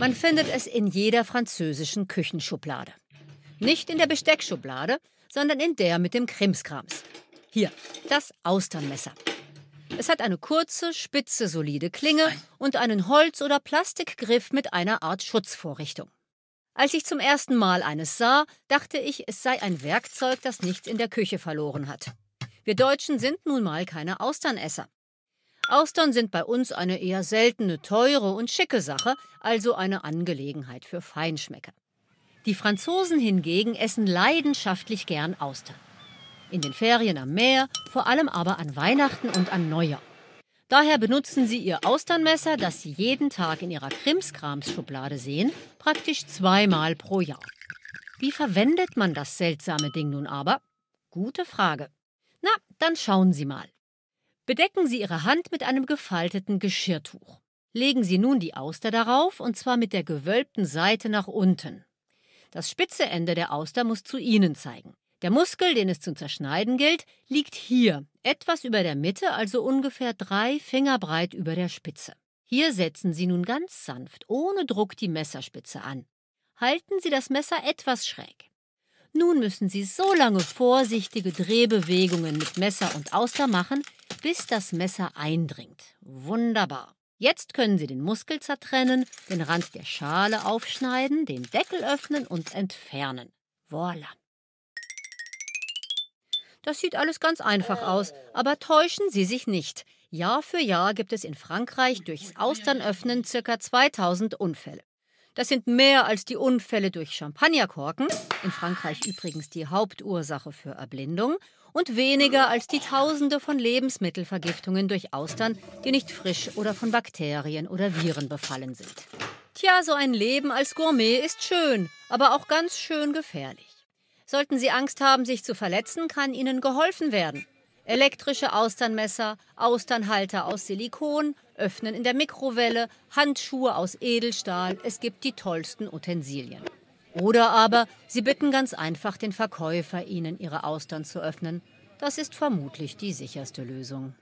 Man findet es in jeder französischen Küchenschublade. Nicht in der Besteckschublade, sondern in der mit dem Krimskrams. Hier, das Austernmesser. Es hat eine kurze, spitze, solide Klinge und einen Holz- oder Plastikgriff mit einer Art Schutzvorrichtung. Als ich zum ersten Mal eines sah, dachte ich, es sei ein Werkzeug, das nichts in der Küche verloren hat. Wir Deutschen sind nun mal keine Austernesser. Austern sind bei uns eine eher seltene, teure und schicke Sache, also eine Angelegenheit für Feinschmecker. Die Franzosen hingegen essen leidenschaftlich gern Austern. In den Ferien am Meer, vor allem aber an Weihnachten und an Neujahr. Daher benutzen sie ihr Austernmesser, das sie jeden Tag in ihrer Krimskrams-Schublade sehen, praktisch zweimal pro Jahr. Wie verwendet man das seltsame Ding nun aber? Gute Frage. Na, dann schauen Sie mal. Bedecken Sie Ihre Hand mit einem gefalteten Geschirrtuch. Legen Sie nun die Auster darauf und zwar mit der gewölbten Seite nach unten. Das spitze Ende der Auster muss zu Ihnen zeigen. Der Muskel, den es zu zerschneiden gilt, liegt hier, etwas über der Mitte, also ungefähr drei Finger breit über der Spitze. Hier setzen Sie nun ganz sanft, ohne Druck, die Messerspitze an. Halten Sie das Messer etwas schräg. Nun müssen Sie so lange vorsichtige Drehbewegungen mit Messer und Auster machen, bis das Messer eindringt. Wunderbar. Jetzt können Sie den Muskel zertrennen, den Rand der Schale aufschneiden, den Deckel öffnen und entfernen. Voila. Das sieht alles ganz einfach aus, aber täuschen Sie sich nicht. Jahr für Jahr gibt es in Frankreich durchs Austernöffnen ca. 2000 Unfälle. Das sind mehr als die Unfälle durch Champagnerkorken, in Frankreich übrigens die Hauptursache für Erblindung, und weniger als die Tausende von Lebensmittelvergiftungen durch Austern, die nicht frisch oder von Bakterien oder Viren befallen sind. Tja, so ein Leben als Gourmet ist schön, aber auch ganz schön gefährlich. Sollten Sie Angst haben, sich zu verletzen, kann Ihnen geholfen werden. Elektrische Austernmesser, Austernhalter aus Silikon, Öffnen in der Mikrowelle, Handschuhe aus Edelstahl. Es gibt die tollsten Utensilien. Oder aber Sie bitten ganz einfach den Verkäufer, Ihnen Ihre Austern zu öffnen. Das ist vermutlich die sicherste Lösung.